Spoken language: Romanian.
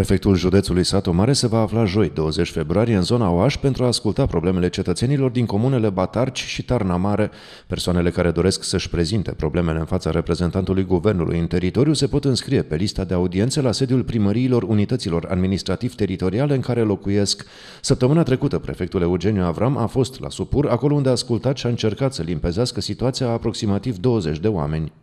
Prefectul județului Satu Mare se va afla joi, 20 februarie, în zona Oaș pentru a asculta problemele cetățenilor din comunele Batarci și Tarna Mare. Persoanele care doresc să-și prezinte problemele în fața reprezentantului guvernului în teritoriu se pot înscrie pe lista de audiențe la sediul primăriilor unităților administrativ-teritoriale în care locuiesc. Săptămâna trecută, prefectul Eugeniu Avram a fost la Supur, acolo unde a ascultat și a încercat să limpezească situația a aproximativ 20 de oameni.